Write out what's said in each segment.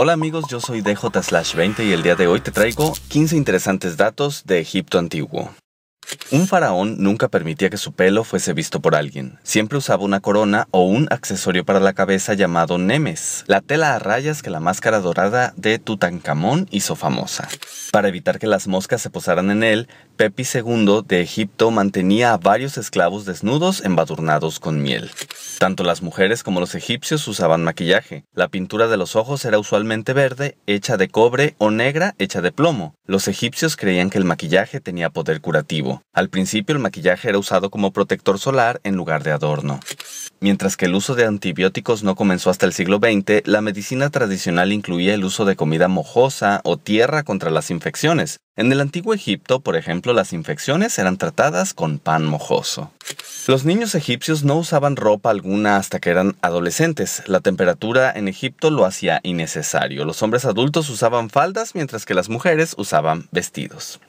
Hola amigos, yo soy DJ Slash 20 y el día de hoy te traigo 15 interesantes datos de Egipto antiguo. Un faraón nunca permitía que su pelo fuese visto por alguien. Siempre usaba una corona o un accesorio para la cabeza llamado nemes, la tela a rayas que la máscara dorada de Tutankamón hizo famosa. Para evitar que las moscas se posaran en él, Pepi II de Egipto mantenía a varios esclavos desnudos embadurnados con miel. Tanto las mujeres como los egipcios usaban maquillaje. La pintura de los ojos era usualmente verde, hecha de cobre o negra, hecha de plomo. Los egipcios creían que el maquillaje tenía poder curativo. Al principio el maquillaje era usado como protector solar en lugar de adorno. Mientras que el uso de antibióticos no comenzó hasta el siglo XX, la medicina tradicional incluía el uso de comida mojosa o tierra contra las infecciones. En el antiguo Egipto, por ejemplo, las infecciones eran tratadas con pan mojoso. Los niños egipcios no usaban ropa alguna hasta que eran adolescentes. La temperatura en Egipto lo hacía innecesario. Los hombres adultos usaban faldas mientras que las mujeres usaban vestidos.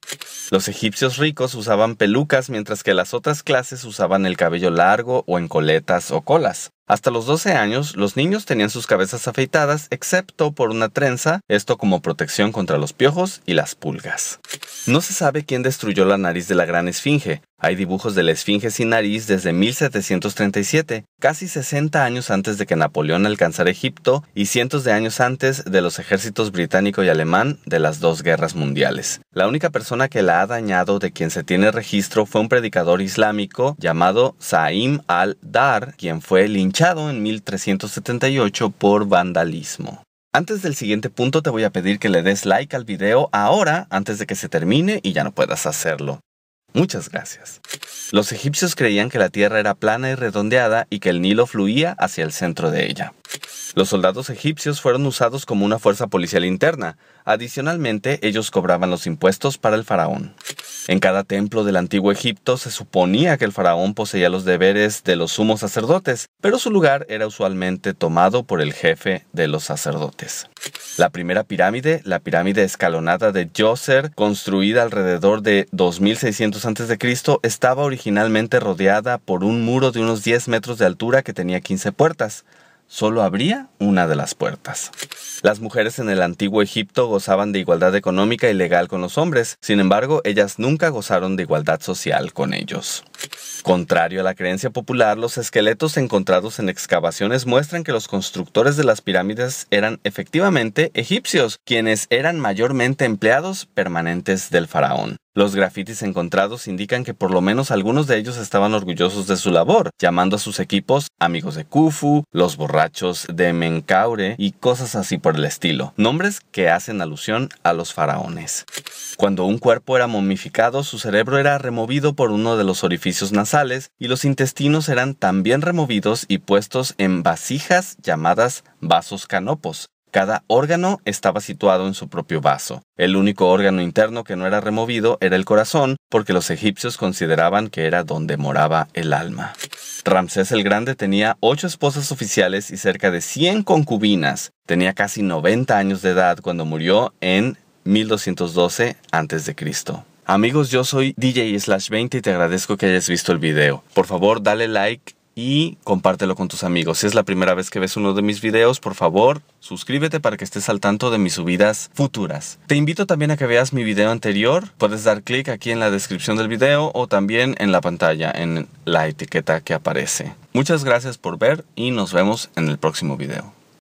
Los egipcios ricos usaban pelucas mientras que las otras clases usaban el cabello largo o en coletas o colas. Hasta los 12 años, los niños tenían sus cabezas afeitadas, excepto por una trenza, esto como protección contra los piojos y las pulgas. No se sabe quién destruyó la nariz de la gran esfinge. Hay dibujos de la esfinge sin nariz desde 1737, casi 60 años antes de que Napoleón alcanzara Egipto y cientos de años antes de los ejércitos británico y alemán de las dos guerras mundiales. La única persona que la ha dañado de quien se tiene registro fue un predicador islámico llamado Saim al-Dar, quien fue linchado en 1378 por vandalismo. Antes del siguiente punto te voy a pedir que le des like al video ahora antes de que se termine y ya no puedas hacerlo. Muchas gracias. Los egipcios creían que la Tierra era plana y redondeada y que el Nilo fluía hacia el centro de ella. Los soldados egipcios fueron usados como una fuerza policial interna. Adicionalmente, ellos cobraban los impuestos para el faraón. En cada templo del antiguo Egipto se suponía que el faraón poseía los deberes de los sumos sacerdotes, pero su lugar era usualmente tomado por el jefe de los sacerdotes. La primera pirámide, la pirámide escalonada de Djoser, construida alrededor de 2600 a.C., estaba originalmente rodeada por un muro de unos 10 metros de altura que tenía 15 puertas solo abría una de las puertas. Las mujeres en el antiguo Egipto gozaban de igualdad económica y legal con los hombres, sin embargo, ellas nunca gozaron de igualdad social con ellos. Contrario a la creencia popular, los esqueletos encontrados en excavaciones muestran que los constructores de las pirámides eran efectivamente egipcios, quienes eran mayormente empleados permanentes del faraón. Los grafitis encontrados indican que por lo menos algunos de ellos estaban orgullosos de su labor, llamando a sus equipos amigos de Khufu, los borrachos de Menkaure y cosas así por el estilo, nombres que hacen alusión a los faraones. Cuando un cuerpo era momificado, su cerebro era removido por uno de los orificios nasales y los intestinos eran también removidos y puestos en vasijas llamadas vasos canopos. Cada órgano estaba situado en su propio vaso. El único órgano interno que no era removido era el corazón, porque los egipcios consideraban que era donde moraba el alma. Ramsés el Grande tenía ocho esposas oficiales y cerca de 100 concubinas. Tenía casi 90 años de edad cuando murió en 1212 a.C. Amigos, yo soy DJ Slash 20 y te agradezco que hayas visto el video. Por favor, dale like y compártelo con tus amigos. Si es la primera vez que ves uno de mis videos, por favor, suscríbete para que estés al tanto de mis subidas futuras. Te invito también a que veas mi video anterior. Puedes dar clic aquí en la descripción del video o también en la pantalla, en la etiqueta que aparece. Muchas gracias por ver y nos vemos en el próximo video.